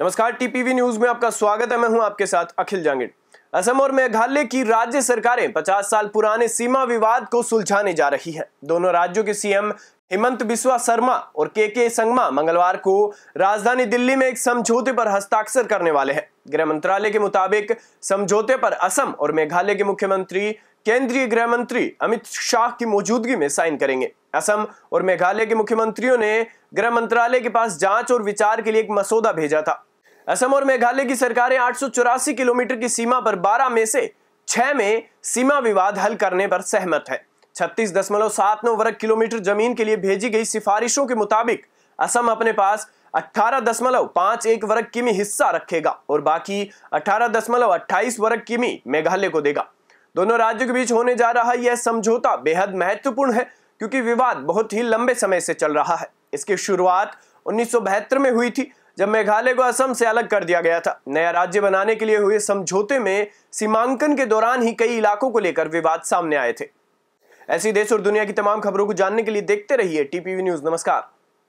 नमस्कार TPV news में आपका स्वागत है मैं हूं आपके साथ अखिल जांगिड असम और मेघालय की राज्य सरकारें 50 साल पुराने सीमा विवाद को सुलझाने जा रही हैं। दोनों राज्यों के सीएम हेमंत बिस्वा शर्मा और के के संगमा मंगलवार को राजधानी दिल्ली में एक समझौते पर हस्ताक्षर करने वाले हैं गृह मंत्रालय के मुताबिक समझौते पर असम और मेघालय के मुख्यमंत्री केंद्रीय गृह मंत्री अमित शाह की मौजूदगी में साइन करेंगे असम और मेघालय के मुख्यमंत्रियों ने गृह मंत्रालय के पास जांच और विचार के लिए एक मसौदा भेजा था असम और मेघालय की सरकारें आठ किलोमीटर की सीमा पर बारह में से छह में सीमा विवाद हल करने पर सहमत है छत्तीस दशमलव सात नौ वर्ग किलोमीटर जमीन के लिए भेजी गई सिफारिशों के मुताबिक असम अपने पास अठारह दशमलव पांच एक वर्ग किमी हिस्सा रखेगा और बाकी अठारह दशमलव अट्ठाईस वर्ग किमी मेघालय को देगा दोनों राज्यों के बीच होने जा रहा यह समझौता बेहद महत्वपूर्ण है क्योंकि विवाद बहुत ही लंबे समय से चल रहा है इसकी शुरुआत उन्नीस में हुई थी जब मेघालय को असम से अलग कर दिया गया था नया राज्य बनाने के लिए हुए समझौते में सीमांकन के दौरान ही कई इलाकों को लेकर विवाद सामने आए थे ऐसी देश और दुनिया की तमाम खबरों को जानने के लिए देखते रहिए टीपीवी न्यूज नमस्कार